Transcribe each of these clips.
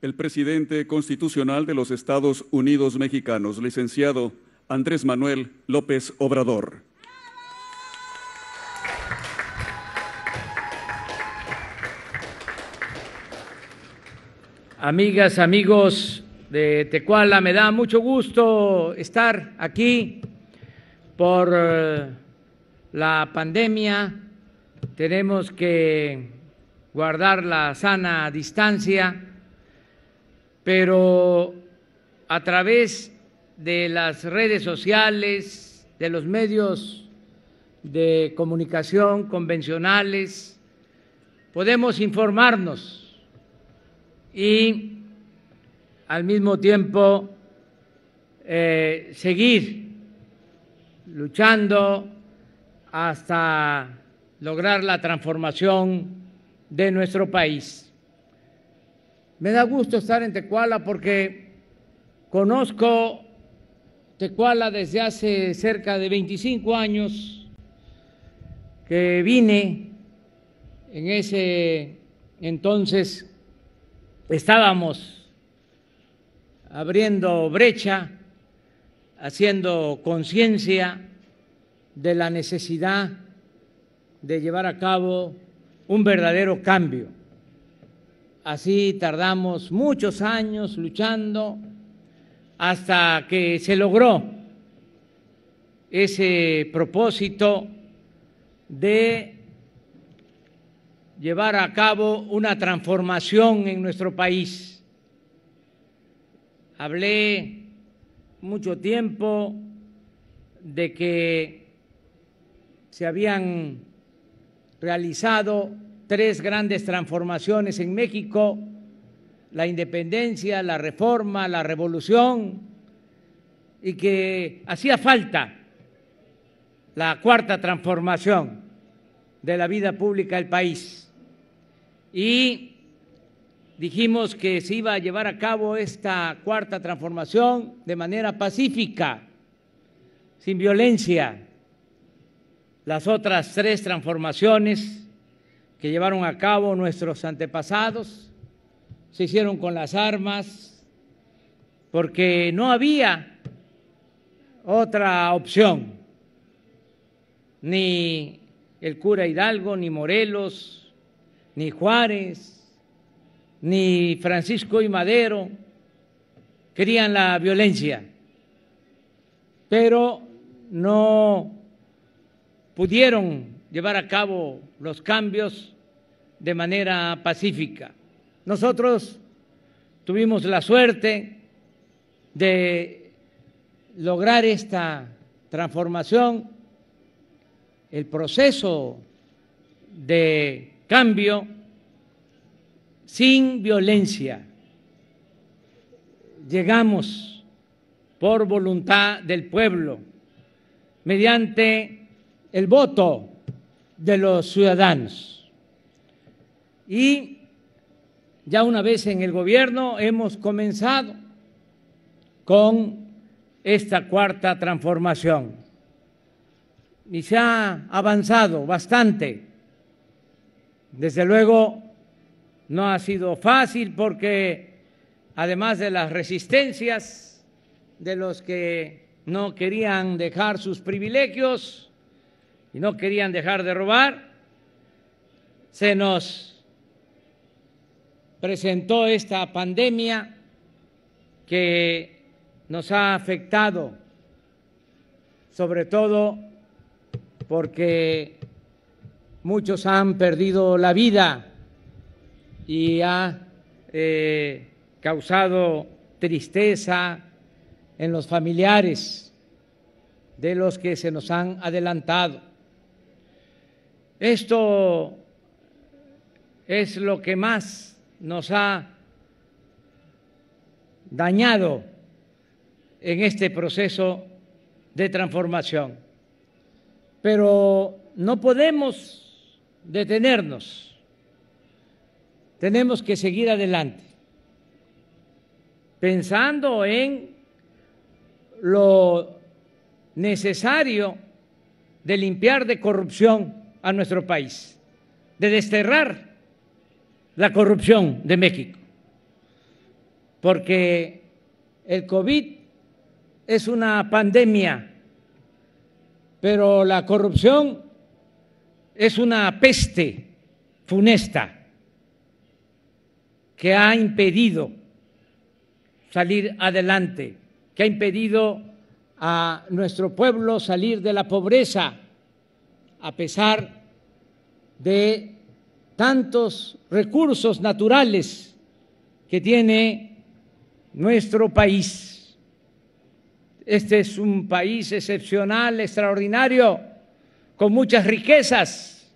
el presidente constitucional de los Estados Unidos mexicanos, licenciado Andrés Manuel López Obrador. Amigas, amigos de Tecuala, me da mucho gusto estar aquí por eh, la pandemia. Tenemos que guardar la sana distancia pero a través de las redes sociales, de los medios de comunicación convencionales, podemos informarnos y al mismo tiempo eh, seguir luchando hasta lograr la transformación de nuestro país. Me da gusto estar en Tecuala porque conozco Tecuala desde hace cerca de 25 años que vine. En ese entonces estábamos abriendo brecha, haciendo conciencia de la necesidad de llevar a cabo un verdadero cambio Así tardamos muchos años luchando hasta que se logró ese propósito de llevar a cabo una transformación en nuestro país. Hablé mucho tiempo de que se habían realizado tres grandes transformaciones en México, la independencia, la reforma, la revolución, y que hacía falta la cuarta transformación de la vida pública del país. Y dijimos que se iba a llevar a cabo esta cuarta transformación de manera pacífica, sin violencia. Las otras tres transformaciones que llevaron a cabo nuestros antepasados, se hicieron con las armas, porque no había otra opción, ni el cura Hidalgo, ni Morelos, ni Juárez, ni Francisco y Madero querían la violencia, pero no pudieron llevar a cabo los cambios de manera pacífica. Nosotros tuvimos la suerte de lograr esta transformación, el proceso de cambio sin violencia. Llegamos por voluntad del pueblo, mediante el voto de los ciudadanos. Y ya una vez en el gobierno hemos comenzado con esta cuarta transformación y se ha avanzado bastante. Desde luego no ha sido fácil porque además de las resistencias de los que no querían dejar sus privilegios, no querían dejar de robar, se nos presentó esta pandemia que nos ha afectado, sobre todo porque muchos han perdido la vida y ha eh, causado tristeza en los familiares de los que se nos han adelantado. Esto es lo que más nos ha dañado en este proceso de transformación. Pero no podemos detenernos, tenemos que seguir adelante, pensando en lo necesario de limpiar de corrupción a nuestro país, de desterrar la corrupción de México, porque el COVID es una pandemia, pero la corrupción es una peste funesta que ha impedido salir adelante, que ha impedido a nuestro pueblo salir de la pobreza a pesar de tantos recursos naturales que tiene nuestro país. Este es un país excepcional, extraordinario, con muchas riquezas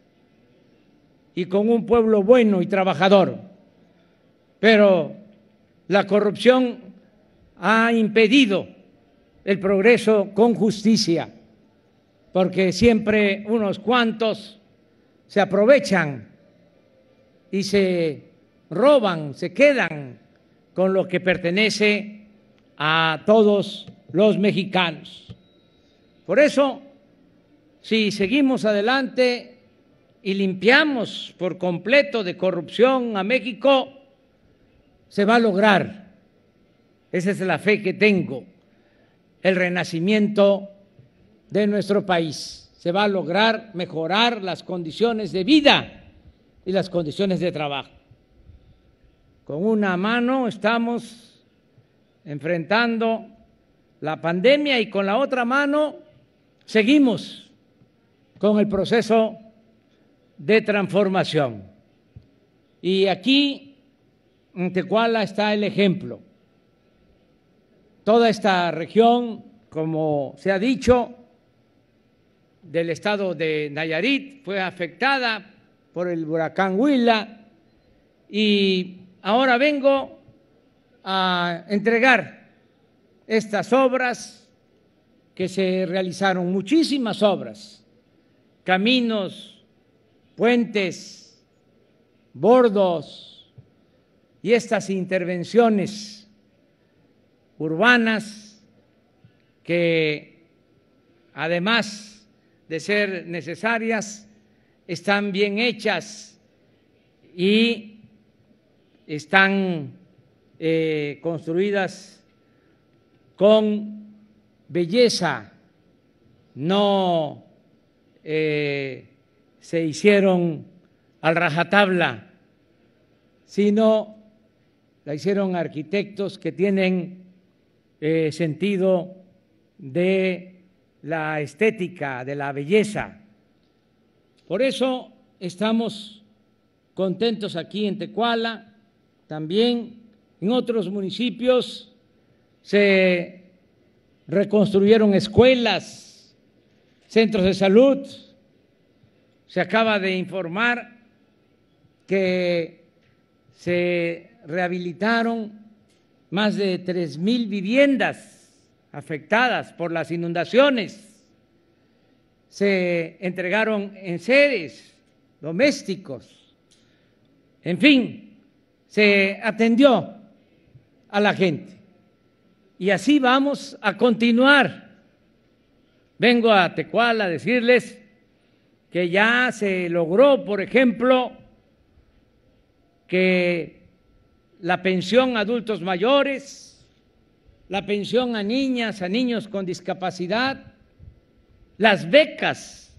y con un pueblo bueno y trabajador. Pero la corrupción ha impedido el progreso con justicia porque siempre unos cuantos se aprovechan y se roban, se quedan con lo que pertenece a todos los mexicanos. Por eso, si seguimos adelante y limpiamos por completo de corrupción a México, se va a lograr. Esa es la fe que tengo, el renacimiento de nuestro país. Se va a lograr mejorar las condiciones de vida y las condiciones de trabajo. Con una mano estamos enfrentando la pandemia y con la otra mano seguimos con el proceso de transformación. Y aquí en Tecuala está el ejemplo. Toda esta región, como se ha dicho, del estado de Nayarit fue afectada por el huracán Huila y ahora vengo a entregar estas obras que se realizaron, muchísimas obras, caminos, puentes, bordos y estas intervenciones urbanas que además de ser necesarias, están bien hechas y están eh, construidas con belleza, no eh, se hicieron al rajatabla, sino la hicieron arquitectos que tienen eh, sentido de la estética, de la belleza. Por eso estamos contentos aquí en Tecuala, también en otros municipios se reconstruyeron escuelas, centros de salud. Se acaba de informar que se rehabilitaron más de tres mil viviendas afectadas por las inundaciones, se entregaron en enseres domésticos, en fin, se atendió a la gente. Y así vamos a continuar. Vengo a Tecual a decirles que ya se logró, por ejemplo, que la pensión a adultos mayores la pensión a niñas, a niños con discapacidad, las becas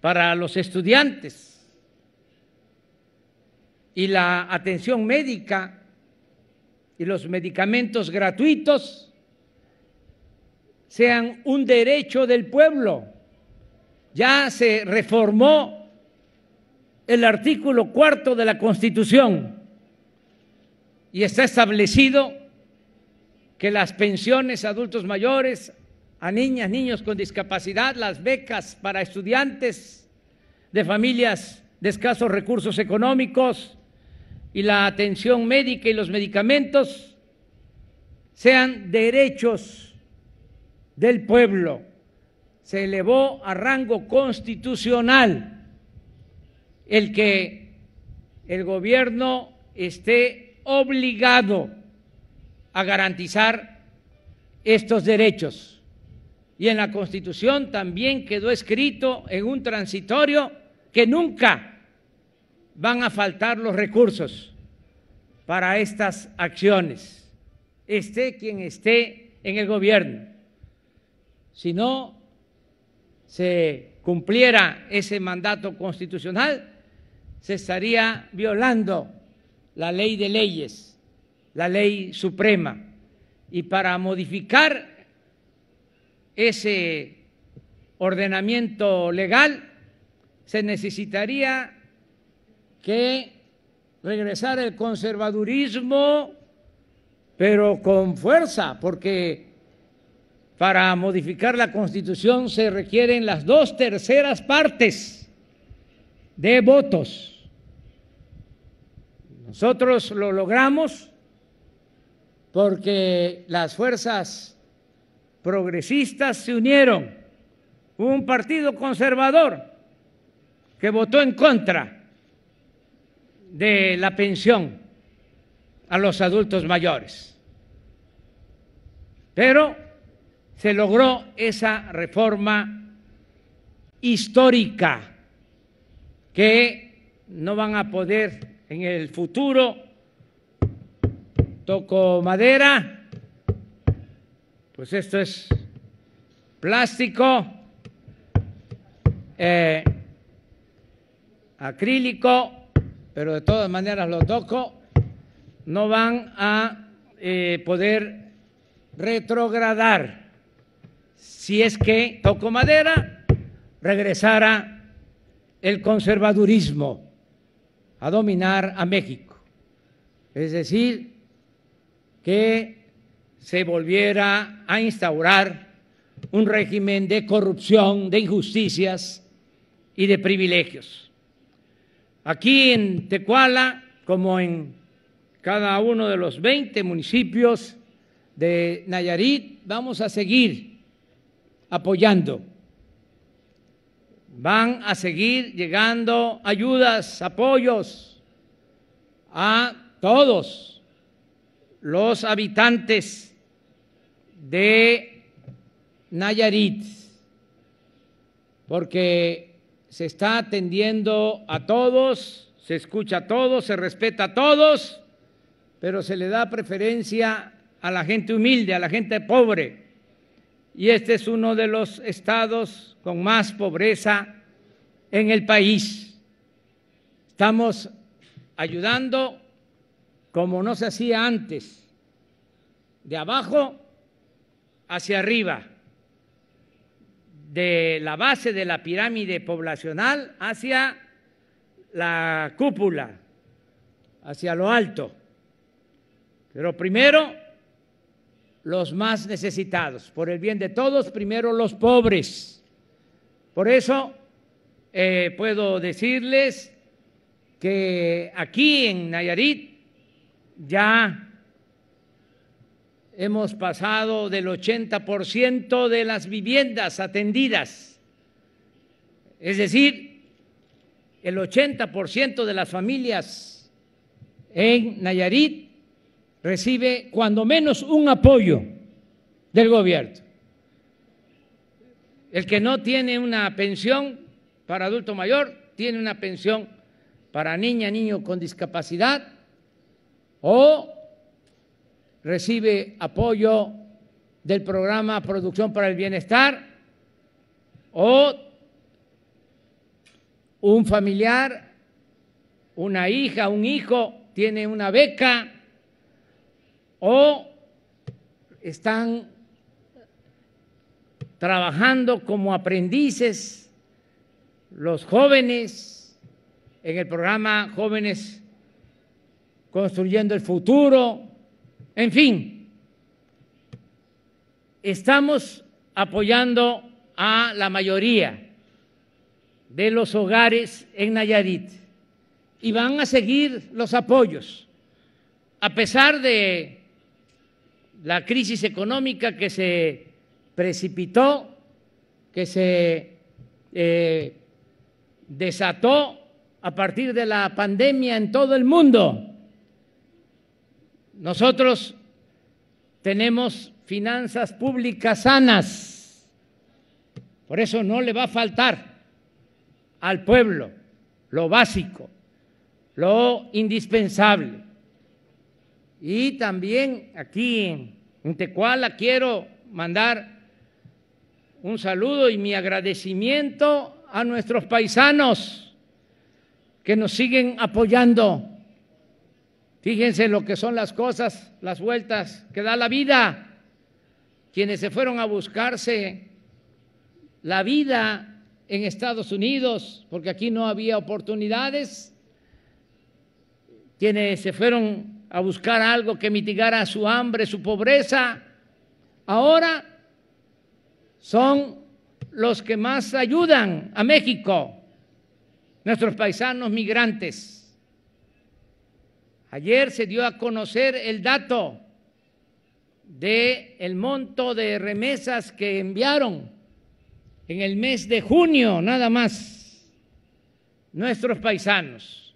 para los estudiantes y la atención médica y los medicamentos gratuitos sean un derecho del pueblo. Ya se reformó el artículo cuarto de la Constitución y está establecido que las pensiones a adultos mayores, a niñas, niños con discapacidad, las becas para estudiantes de familias de escasos recursos económicos y la atención médica y los medicamentos sean derechos del pueblo. Se elevó a rango constitucional el que el gobierno esté obligado a garantizar estos derechos. Y en la Constitución también quedó escrito en un transitorio que nunca van a faltar los recursos para estas acciones, esté quien esté en el gobierno. Si no se cumpliera ese mandato constitucional, se estaría violando la ley de leyes la ley suprema. Y para modificar ese ordenamiento legal se necesitaría que regresara el conservadurismo, pero con fuerza, porque para modificar la Constitución se requieren las dos terceras partes de votos. Nosotros lo logramos porque las fuerzas progresistas se unieron. Un partido conservador que votó en contra de la pensión a los adultos mayores. Pero se logró esa reforma histórica que no van a poder en el futuro toco madera, pues esto es plástico, eh, acrílico, pero de todas maneras lo toco, no van a eh, poder retrogradar si es que toco madera, regresara el conservadurismo a dominar a México. Es decir, que se volviera a instaurar un régimen de corrupción, de injusticias y de privilegios. Aquí en Tecuala, como en cada uno de los 20 municipios de Nayarit, vamos a seguir apoyando. Van a seguir llegando ayudas, apoyos a todos los habitantes de Nayarit, porque se está atendiendo a todos, se escucha a todos, se respeta a todos, pero se le da preferencia a la gente humilde, a la gente pobre. Y este es uno de los estados con más pobreza en el país. Estamos ayudando como no se hacía antes, de abajo hacia arriba, de la base de la pirámide poblacional hacia la cúpula, hacia lo alto. Pero primero los más necesitados, por el bien de todos, primero los pobres. Por eso eh, puedo decirles que aquí en Nayarit ya hemos pasado del 80% de las viviendas atendidas, es decir, el 80% de las familias en Nayarit recibe cuando menos un apoyo del gobierno. El que no tiene una pensión para adulto mayor, tiene una pensión para niña, niño con discapacidad, o recibe apoyo del programa Producción para el Bienestar o un familiar, una hija, un hijo tiene una beca o están trabajando como aprendices los jóvenes en el programa Jóvenes construyendo el futuro, en fin, estamos apoyando a la mayoría de los hogares en Nayarit y van a seguir los apoyos, a pesar de la crisis económica que se precipitó, que se eh, desató a partir de la pandemia en todo el mundo. Nosotros tenemos finanzas públicas sanas, por eso no le va a faltar al pueblo lo básico, lo indispensable. Y también aquí en Tecuala quiero mandar un saludo y mi agradecimiento a nuestros paisanos que nos siguen apoyando Fíjense lo que son las cosas, las vueltas que da la vida. Quienes se fueron a buscarse la vida en Estados Unidos, porque aquí no había oportunidades, quienes se fueron a buscar algo que mitigara su hambre, su pobreza, ahora son los que más ayudan a México, nuestros paisanos migrantes Ayer se dio a conocer el dato de el monto de remesas que enviaron en el mes de junio nada más nuestros paisanos.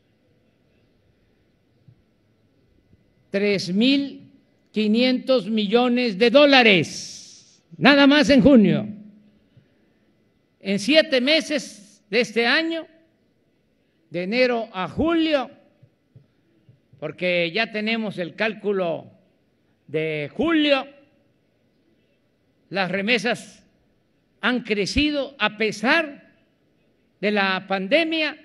3.500 millones de dólares, nada más en junio. En siete meses de este año, de enero a julio, porque ya tenemos el cálculo de julio, las remesas han crecido a pesar de la pandemia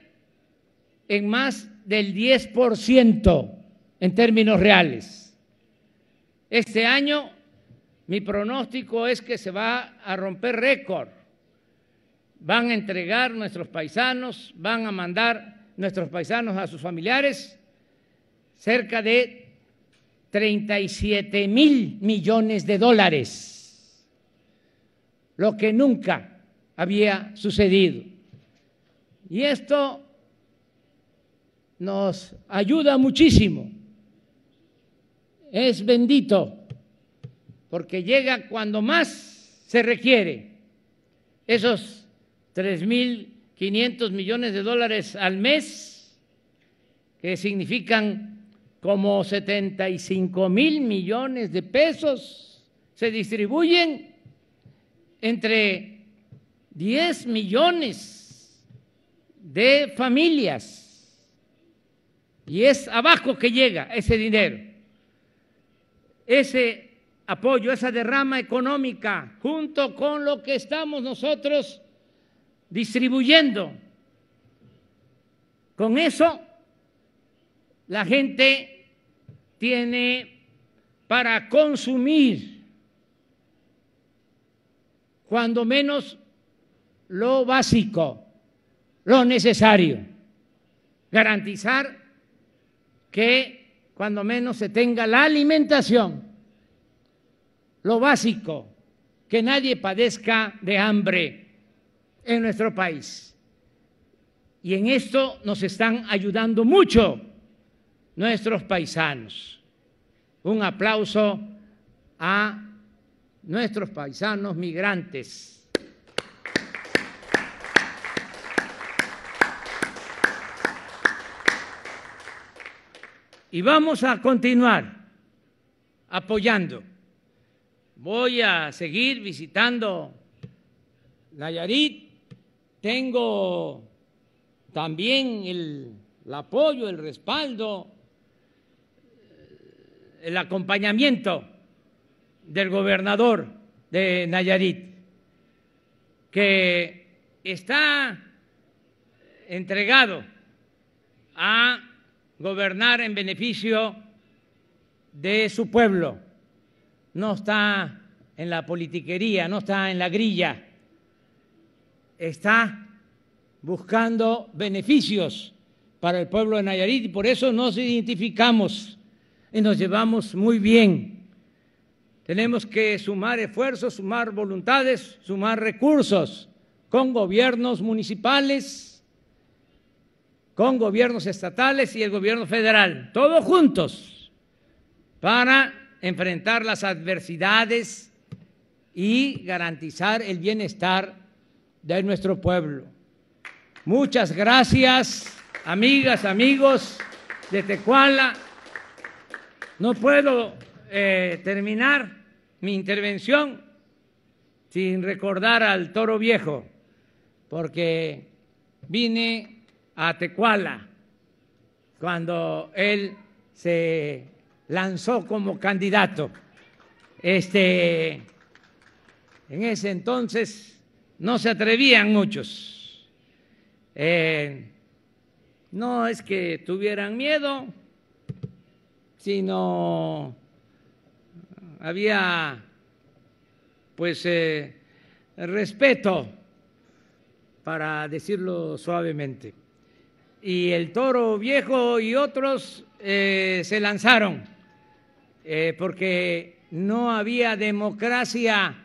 en más del 10% en términos reales. Este año mi pronóstico es que se va a romper récord. Van a entregar nuestros paisanos, van a mandar nuestros paisanos a sus familiares cerca de 37 mil millones de dólares, lo que nunca había sucedido. Y esto nos ayuda muchísimo. Es bendito porque llega cuando más se requiere. Esos 3.500 millones de dólares al mes, que significan como 75 mil millones de pesos se distribuyen entre 10 millones de familias. Y es abajo que llega ese dinero, ese apoyo, esa derrama económica, junto con lo que estamos nosotros distribuyendo. Con eso la gente tiene para consumir, cuando menos lo básico, lo necesario, garantizar que cuando menos se tenga la alimentación, lo básico, que nadie padezca de hambre en nuestro país. Y en esto nos están ayudando mucho nuestros paisanos. Un aplauso a nuestros paisanos migrantes. Y vamos a continuar apoyando. Voy a seguir visitando Nayarit. Tengo también el, el apoyo, el respaldo el acompañamiento del gobernador de Nayarit, que está entregado a gobernar en beneficio de su pueblo. No está en la politiquería, no está en la grilla, está buscando beneficios para el pueblo de Nayarit y por eso nos identificamos y nos llevamos muy bien. Tenemos que sumar esfuerzos, sumar voluntades, sumar recursos con gobiernos municipales, con gobiernos estatales y el gobierno federal, todos juntos, para enfrentar las adversidades y garantizar el bienestar de nuestro pueblo. Muchas gracias, amigas, amigos de Tecuala. No puedo eh, terminar mi intervención sin recordar al toro viejo, porque vine a Tecuala cuando él se lanzó como candidato. Este, en ese entonces no se atrevían muchos. Eh, no es que tuvieran miedo, sino había pues eh, respeto, para decirlo suavemente. Y el toro viejo y otros eh, se lanzaron eh, porque no había democracia,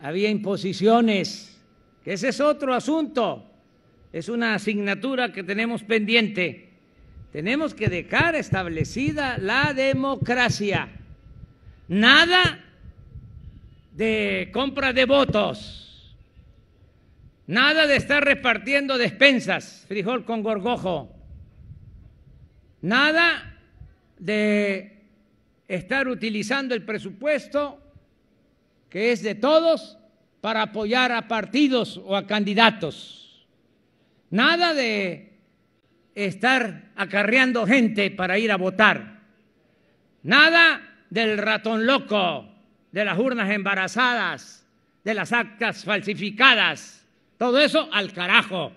había imposiciones, que ese es otro asunto, es una asignatura que tenemos pendiente tenemos que dejar establecida la democracia. Nada de compra de votos. Nada de estar repartiendo despensas, frijol con gorgojo. Nada de estar utilizando el presupuesto que es de todos para apoyar a partidos o a candidatos. Nada de estar acarreando gente para ir a votar. Nada del ratón loco, de las urnas embarazadas, de las actas falsificadas. Todo eso al carajo.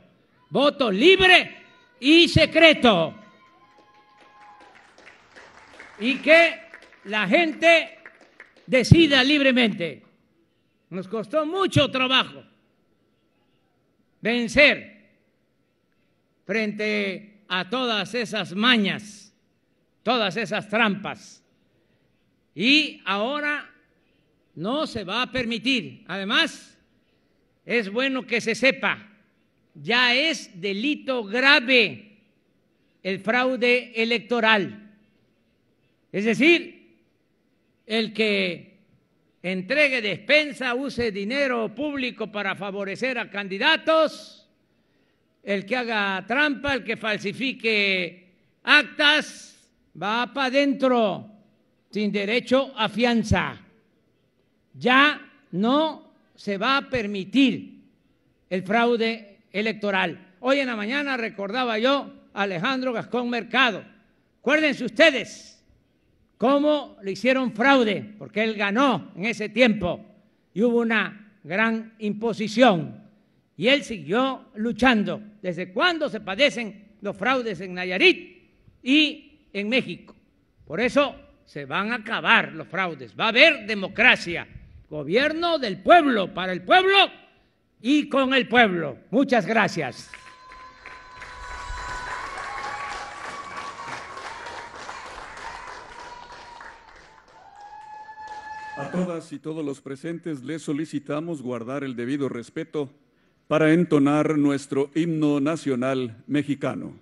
Voto libre y secreto. Y que la gente decida libremente. Nos costó mucho trabajo vencer frente a todas esas mañas, todas esas trampas. Y ahora no se va a permitir. Además, es bueno que se sepa, ya es delito grave el fraude electoral. Es decir, el que entregue despensa, use dinero público para favorecer a candidatos, el que haga trampa, el que falsifique actas, va para adentro sin derecho a fianza. Ya no se va a permitir el fraude electoral. Hoy en la mañana recordaba yo a Alejandro Gascón Mercado. Acuérdense ustedes cómo le hicieron fraude, porque él ganó en ese tiempo y hubo una gran imposición y él siguió luchando. ¿Desde cuándo se padecen los fraudes en Nayarit y en México? Por eso se van a acabar los fraudes. Va a haber democracia. Gobierno del pueblo, para el pueblo y con el pueblo. Muchas gracias. A todas y todos los presentes les solicitamos guardar el debido respeto para entonar nuestro himno nacional mexicano.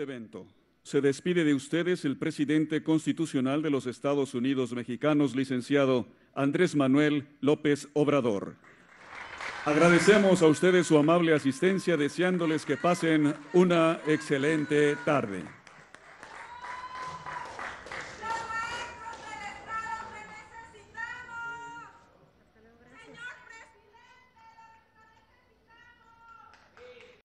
Este evento se despide de ustedes el presidente constitucional de los Estados Unidos mexicanos, licenciado Andrés Manuel López Obrador. Agradecemos a ustedes su amable asistencia, deseándoles que pasen una excelente tarde.